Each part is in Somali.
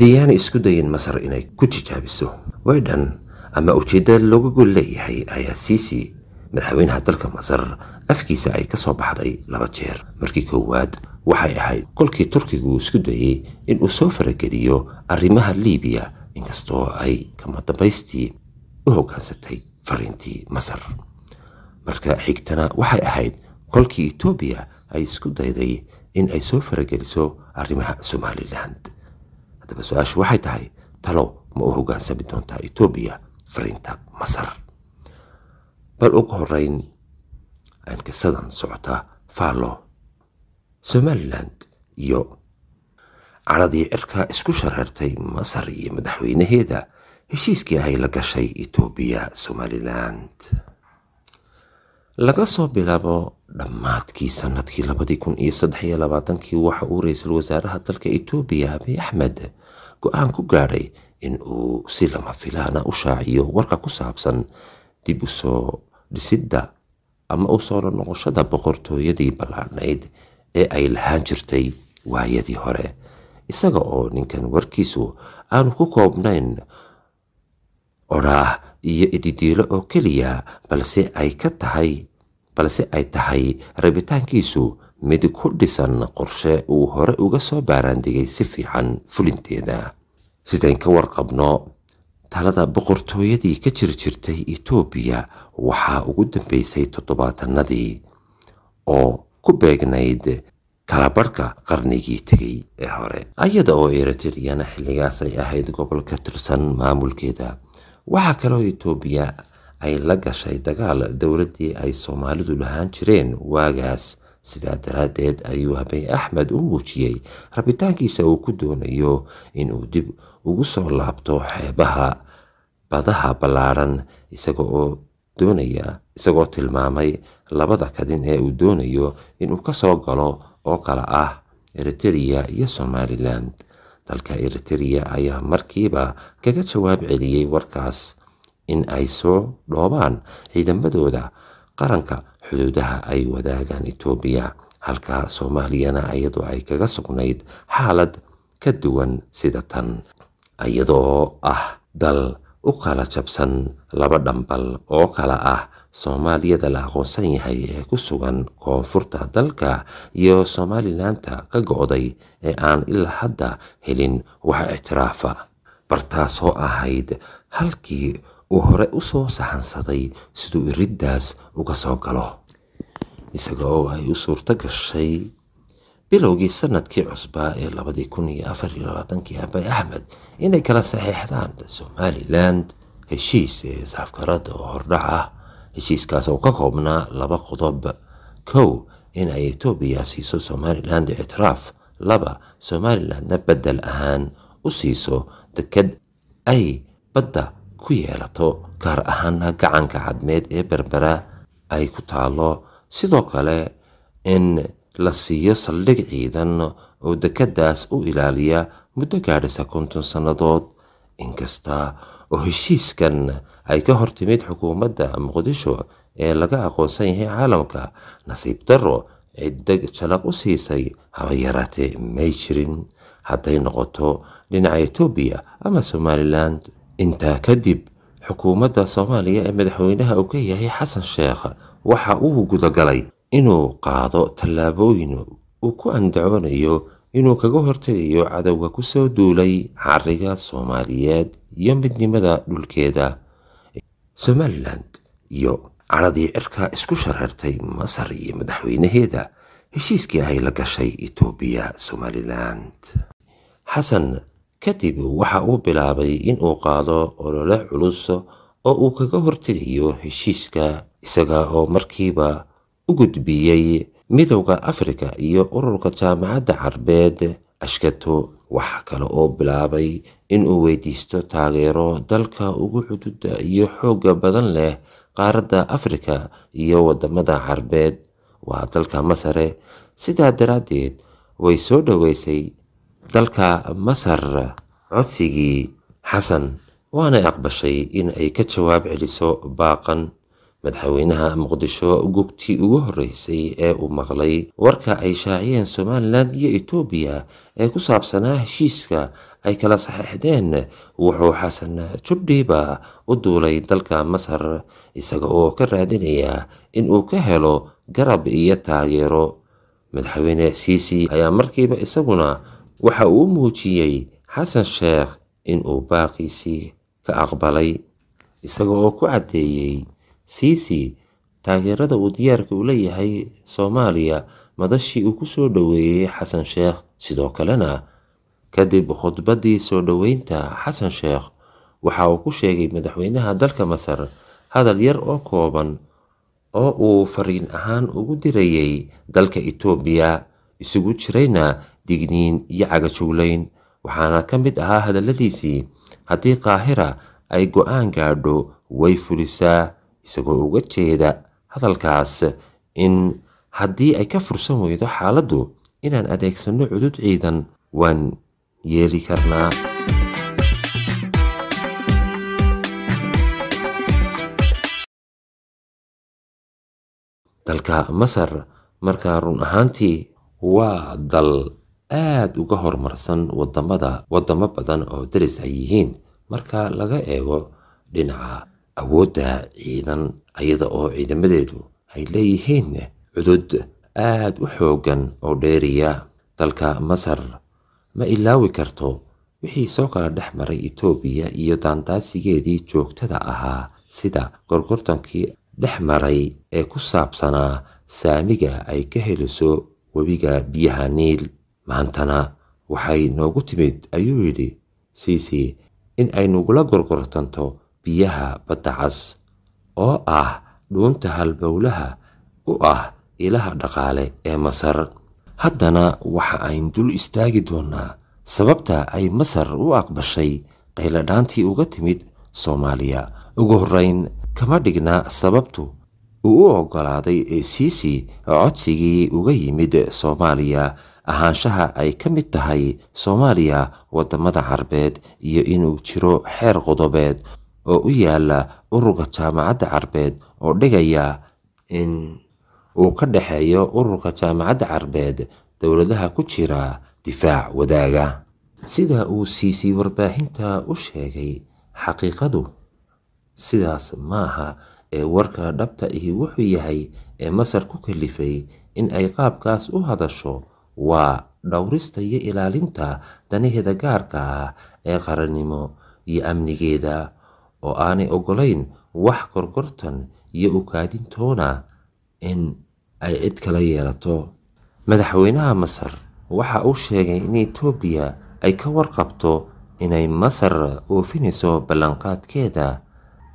mideeyaana isku dayeen masar inay ku tijaabiso wydhan ama ujeedda looga gol leeyahay ayaa siisi madaxweynaha dalka masar afkiisa ay ka soo baxday laba jeer markii koowaad waxay ahayd kolkii turkigu isku dayey inuu soo farageliyo arrimaha liibiya inkastoo ay kama dambaystii u hoggaansatay fariintii masar marka xigtana waxay ahayd kolkii etoobiya ay isku dayday in ay soo farageliso arrimaha somaliland haddaba su-aashu waxay tahay talow ma u hogaansami doontaa etoobiya fariinta masar bal ugu horeyn aan kisadan socotaa faalo somaliland iyo caradii cirka isku shareertay masar iyo madaxweynaheeda heshiiskii ahay la gashay etoobiya somaliland laga soo bilaabo dhammaadkii sannadkii labadii kun iyo saddex iyo labaatankii waxa uu ra-iisul wasaaraha dalka etoobiya abiy axmed go-aan ku gaadhay in uu si lama filaana ah u shaaciyo warka ku saabsan dib usoo dhisidda ama u soo noqoshada boqortooyadii ballaadhnayd ee ay lahaan jirtay waayadii hore isaga oo ninkan warkiisu aanu ku koobnayn odhaah iyo ididiilo oo keliya balse ay ka tahay balse ay tahay rabitaankiisu mid ku dhisan qorshe uu hore uga soo baaraandigay si fiican fulinteeda sidayn ka warqabno talada boqortooyadii ka jir jirtay etoobiya waxaa ugu dambeysay toddobaatanadii oo ku beegnayd kalabadhka qarnigii tegay ee hore ayada oo eritriyana xilligaas ay ahayd gobol ka tirsan maamulkeeda waxaa kaleoo etoobiya ay la gashay dagaal dowladdii ay soomaalidu lahaan jireen waagaas sidaa daraaddeed ayuu habeen axmed u muujiyey rabitaankiisa uu ku doonayo inuu dib ugu soo laabto xeebaha badaha ballaadhan isaga doonaya isagoo tilmaamay labada kadin ee uu doonayo inuu ka soo galo oo kale ah eritrea iyo somalilan dalka eritrea ayaa markiiba kaga jawaab celiyey warkaas in ay soo dhoobaan ciidamadooda qaranka xuduudaha ay wadaagaan etoobiya halka soomaaliyana iyadoo ay kaga sugnayd xaalad ka duwan sida tan iyadoo ah dal u kala jabsan laba dhambal oo kala ah soomaaliyada la aqoonsan yahay ee ku sugan koonfurta dalka iyo somalilanta ka go'day ee aan ilaa hadda helin wax ictiraafa bartaasoo ahayd halkii uu hore u soo saxansaday siduu iriddaas uga soo galo isaga oo ay u suurto gashay bilowgii sanadkii cusbaa ee labadii kun iyo afar iyo labaatankii abay axmed inay kala saxiixdaan somaliland heshiis ee saafgarada oo hordhac ah heshiiskaas oo ka koobnaa laba qodob kow in ay etoobiya siiso somaliland ictiraaf laba somalilandna bedel ahaan u siiso deked ay badda ku yeelato gaar ahaana gacanka cadmeed ee berbera ay ku taalo sidoo kale in la siiyo saldhig ciidan oo dekeddaas u ilaaliya muddo gaadhisa konton sannadood inkasta oo heshiiskan ay ka hortimid xukuumadda muqdisho ee laga aqoonsan yahay caalamka nasiib darro cidda jalaq u siisay haba yaraatee may jirin hadday noqoto dhinaca etoobiya ama somalilan intaa kadib xukuumadda soomaaliya ee madaxweynaha uu ka yahay xasan sheekh waxa uu gudagalay inuu qaado tallaabooyin uu ku andacoonayo inuu kaga hortegayo cadowga ku soo duulay xariga soomaaliyeed iyo midnimada dhulkeeda somalilan iyo caradii cirka isku shareertay masar iyo madaxweynaheeda heshiiskii ahay la gashay etoobiya somalilan xasan kadib waxa uu bilaabay inuu qaado olole culus oo uu kaga hortegayo heshiiska isaga oo markiiba u gudbiyey midowda afrika iyo ururka jaamacadda carbeed ashkato waxa kale oo bilaabay inuu weydiisto taageero dalka ugu xududa iyo xoogga badan leh qaaradda afrika iyo waddamada carbeed waa dalka masare sidaa daraaddeed way soo dhoweysay dalka masar codsigii xasan waana aqbashay in ay ka jawaab celiso baaqan madaxweynaha muqdisho gugtii ugu horreysay ee uu maqlay warka ay shaaciyeen somalilan iyo etoobiya ee ku saabsanaa heshiiska ay kala saxeixdeen wuxuu xasan jubdhiiba u duulay dalka masar isaga oo ka raadinaya in uu ka helo garab iyo taageero madaxweyne siisi ayaa markiiba isaguna waxa uu muujiyey xasan sheekh in uu baaqiisii ka aqbalay isaga oo ku caddeeyey Sisi taageerada uu diyaarka u leeyahay Soomaaliya madashii uu ku soo dhoweeyey Xasan Sheekh sidoo kalena kadib khudbaddii soo dhoweynta Xasan Sheekh waxa uu ku sheegay madaxweynaha dalka Masar hadal yar oo kooban oo uu fariin ahaan ugu dirayay dalka etoobiya isugu jirayna digniin iyo cagajowlayn waxaana ka mid ahaa hadalladiisii haddii qaahira ay go-aan gaadho way fulisaa isagoo uga jeeda hadalkaas in haddii ay ka fursan weydo xaaladdu inaan adeegsanno cudud ciidan waan yeeli karnaa dalka masar markaa run ahaantii waa dal aad uga horumarsan wadamada wadamo badan oo daris ay yihiin marka laga eego dhinaca awoodda ciidan iyada oo ciidamadeedu ay leeyihiin cudud aad u xooggan oo dheeriya dalka masar ma ilaawi karto wixii soo kala dhex maray etoobiya iyo daandaasigeedii joogtada ahaa sida gorgortankii dhex maray ee ku saabsanaa saamiga ay ka heliso webiga biyaha niil maantana waxay noogu timid ayuu yidhi siisi in ay nugula gorgortanto biyaha badda cas oo ah dhuunta halbowlaha u ah ilaha dhaqaale ee masar haddana waxa ayn dul istaagi doonnaa sababta ay masar u aqbashay qayladhaantii uga timid soomaaliya ugu horrayn kama dhigna sababtu uu u oggolaaday siisi codsigii uga yimid soomaaliya ahaanshaha ay ka mid tahay soomaaliya wadamada carbeed iyo inuu jiro xeer qodobeed oo u yaala ururka jaamacadda carbeed oo dhigaya in uu ka dhexeeyo ururka jaamacadda carbeed dowladaha ku jira difaac wadaaga sida uu siisi warbaahinta u sheegay xaqiiqadu sidaas maaha ee warka dhabta ihi wuxuu yahay ee masar ku kalifay in ay qaabkaas u hadasho waa dhowrista iyo ilaalinta danaheeda gaarka ah ee qarannimo iyo amnigeeda oo aanay ogolayn wax gorgortan iyo ukaadintoona in ay cid kala yeelato madaxweynaha masar waxa uu sheegay in etoobiya ay ka warqabto inay masar oofinayso ballanqaadkeeda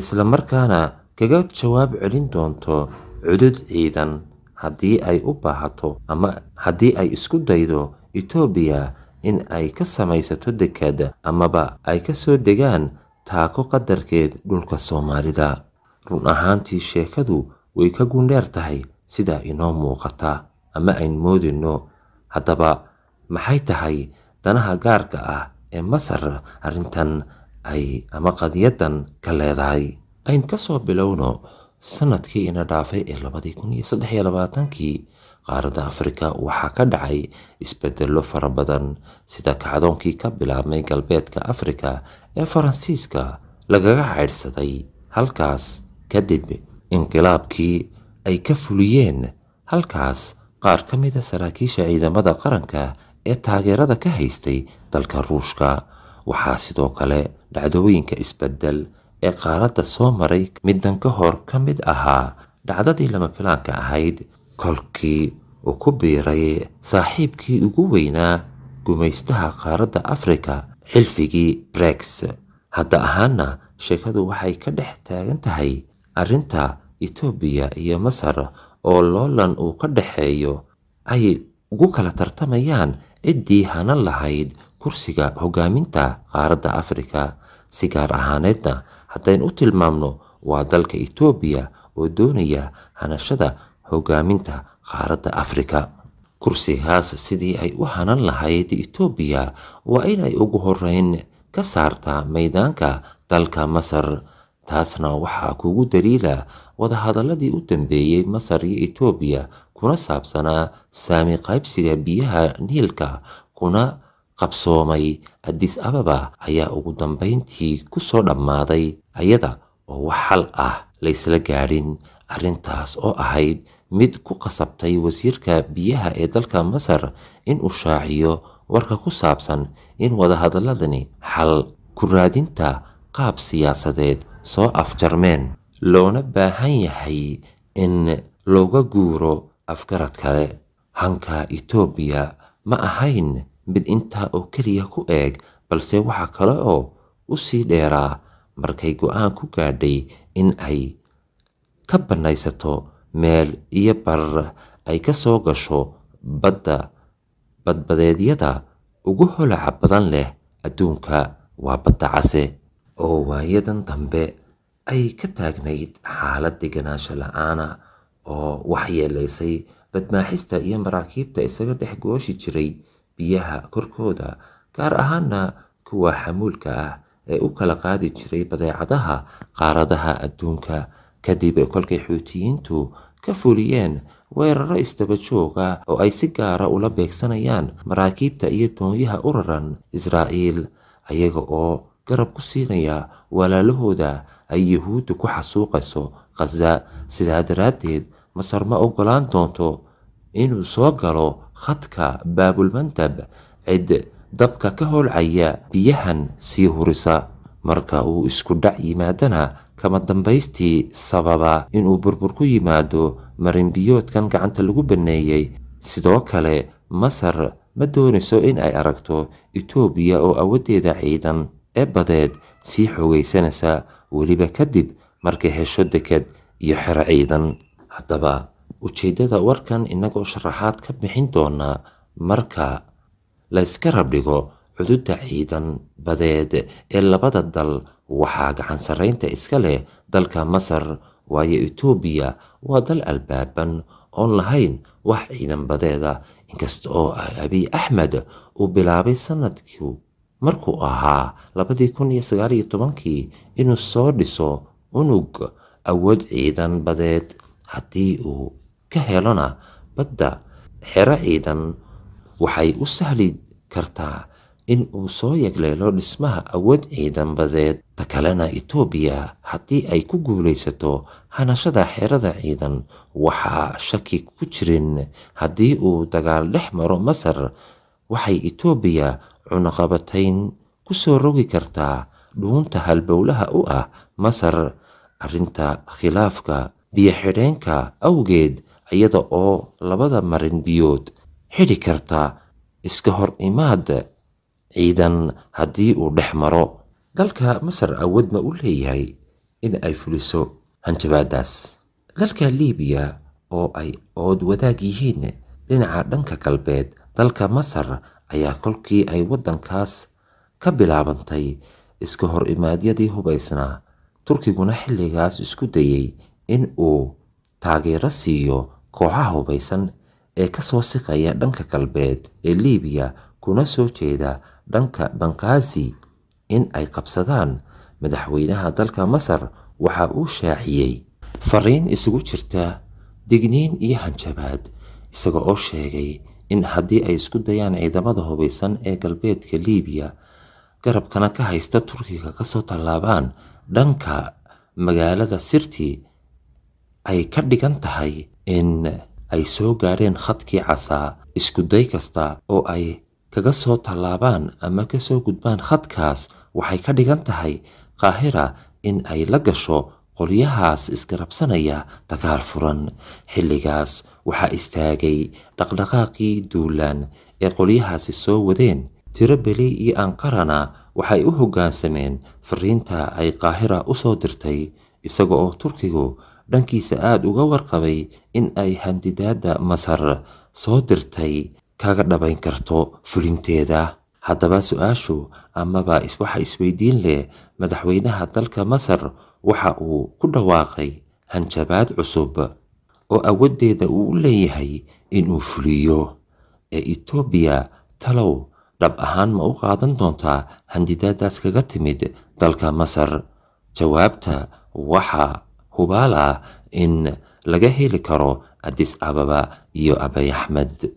islamarkaana kaga jawaab celin doonto cudud ciidan haddii ay u baahato ama haddii ay isku daydo etoobiya in ay ka samaysato dekad amaba ay ka soo degaan taako qadarkeed dhulka soomaalida run ahaantii sheekadu way ka gundheer tahay sidaa inoo muuqata ama ayn moodinno haddaba maxay tahay danaha gaarka ah ee masar arrintan ay ama qadiyadan ka leedahay ayn ka soo bilowno sanadkii ina dhaafay ee labadii kun iyo saddex iyo labaatankii qaaradda afrika waxaa ka dhacay isbedello fara badan sida kacdoonkii ka bilaabmay galbeedka afrika ee faransiiska lagaga caydhsaday halkaas kadib inqilaabkii ay ka fuliyeen halkaas qaar ka mid a saraakiisha ciidamada qaranka ee taageerada ka haystay dalka ruushka waxaa sidoo kale dhacdooyinka isbedel ee qaaradda soo maray middan ka hor ka mid ahaa dhacdadii lama filaanka ahayd kolkii uu ku biiray saaxiibkii ugu weynaa gumaystaha qaaradda afrika xilfigii brex hadda ahaana sheekadu waxay ka dhex taagan tahay arrinta etoobiya iyo masar oo loolan uu ka dhexeeyo ay ugu kala tartamayaan ciddii hanan lahayd kursiga hogaaminta qaaradda afrika si gaar ahaaneedna haddayn u tilmaamno waa dalka etoobiya oo doonaya hanashada hogaaminta qaaradda afrika kursigaas sidii ay u hanan lahayd etoobiya waa inay ugu horreyn ka saartaa maydaanka dalka masar taasna waxaa kugu daliila wadahadalladii u dambeeyey masar iyo etoobiya kuna saabsanaa saami qaybsiga biyaha niilka kuna qabsoomay addis ababa ayaa ugu dambayntii ku soo dhammaaday ayada oo wax xal ah laysla gaadhin arrintaas oo ahayd mid ku qasabtay wasiirka biyaha ee dalka masar inuu shaaciyo warka ku saabsan in wadahadaladani xal ku raadinta qaab siyaasadeed soo afjarmeen loona baahan yahay in looga guuro afgarad kale hanka etoobiya ma ahayn mid intaa oo keliya ku eeg balse waxa kale oo u sii dheeraa markay go-aan ku gaadhay in ay ka bannaysato meel iyo barar ay ka soo gasho badda badbadeedyada ugu holaca badan leh adduunka waa badda case oo waayadan dambe ay ka taagnayd xaalad deganaansho aana oo waxyeelaysay badmaaxista iyo maraakiibta isaga dhex gooshi jiray biyaha korkooda gaar ahaana kuwa xamuulka ah ee u kala qaadi jiray badeecadaha qaaradaha adduunka kadib kolkay xuutiyiintu ka fuliyeen weeraro isdaba joog oo ay si gaara ah ula beegsanayaan maraakiibta iyo doonyaha u raran israa'iil ayaga oo garab ku siinaya walaalahooda ay yuhuuddu ku xasuuqayso khaza sidaa daraaddeed masar ma ogolaan doonto inuu soo galo khadka baabulmantab cid dabka ka howlcaya biyahan sii hurisa marka uu isku dhac yimaadana kama dambaystii sababa inuu burbur ku yimaado marinbiyoodkan gacanta lagu banneeyey sidoo kale masar ma doonayso in ay aragto etoobiya oo awaddeeda ciidan ee badeed sii xoogaysanaysa weliba kadib markay hesho deked iyo xero ciidan haddaba ujeeddada warkan innagoo sharaxaad ka bixin doonaa marka layska rabdhigo cududda ciidan badeed ee labada dal waxaa gacan sarraynta iska leh dalka masar waayo etoobiya waa dal albaaban oon lahayn wax ciidan badeeda inkasta oo abiy axmed uu bilaabay sanadku markuu ahaa labadii kun iyo sagaaliyo tobankii inuu soo dhiso unug awood ciidan badeed haddii uu ka helana badda xero ciidan waxay u sahli kartaa in uu soo yegleelo dhismaha awood ciidan badeed ta kalena etoobiya haddii ay ku guulaysato hanashada xerada ciidan waxaa shaki ku jirin haddii uu dagaal dhex maro masar waxay etoobiya cunaqabatayn ku soo rogi kartaa dhuunta halbowlaha u ah masar arrinta khilaafka biyo xidheenka awgeed iyada oo labada marin biyood xidhi karta iska hor imaad ciidan haddii uu dhex maro dalka masar awood ma u leeyahay in ay fuliso hanjabaadaas dalka liibiya oo ay ood wadaag yihiin dhinaca dhanka galbeed dalka masar ayaa kolkii ay waddankaas ka bilaabantay iska hor imaadyadii hubaysnaa turkiguna xilligaas isku dayey in uu taageero siiyo kooxaha hubeysan ee ka soo siqaya dhanka galbeed ee Liibiya kuna soo jeeda dhanka Benghazi in ay qabsadaan madaxweynaha dalka Masar waxa uu shaaciyey fariin isugu jirta digniin iyo hanjabaad isaga oo sheegay in haddii ay isku dayaan ciidamada hubeysan ee galbeedka Liibiya garabkana ka haysta Turkiga kasoo tallaabaan dhanka magaalada Sirti ay ka dhigan tahay in ay soo gaadheen khadkii casaa iskuday kasta oo ay kaga soo tallaabaan ama ka soo gudbaan khadkaas waxay ka dhigan tahay qaahira in ay la gasho qolyahaas isgarabsanaya dagaal furan xilligaas waxaa istaagay dhaqdhaqaaqii duulaan ee qolyahaasi soo wadeen tiro beli iyo anqarana waxay u hoggaansameen fariinta ay qaahira u soo dirtay isaga oo turkigu dhankiisa aada uga warqabay in ay handidaada masar soo dirtay kaga dhabayn karto fulinteeda haddaba su-aashu amaba waxa isweydiin leh madaxweynaha dalka masar waxa uu ku dhawaaqay hanjabaad cusub oo awaddeeda uu u leeyahay inuu fuliyo ee etoobiya talow dhab ahaan ma u qaadan doontaa handidaadaas kaga timid dalka masar jawaabta waxa hubaala in laga heli karo adis ababa iyo abay axmed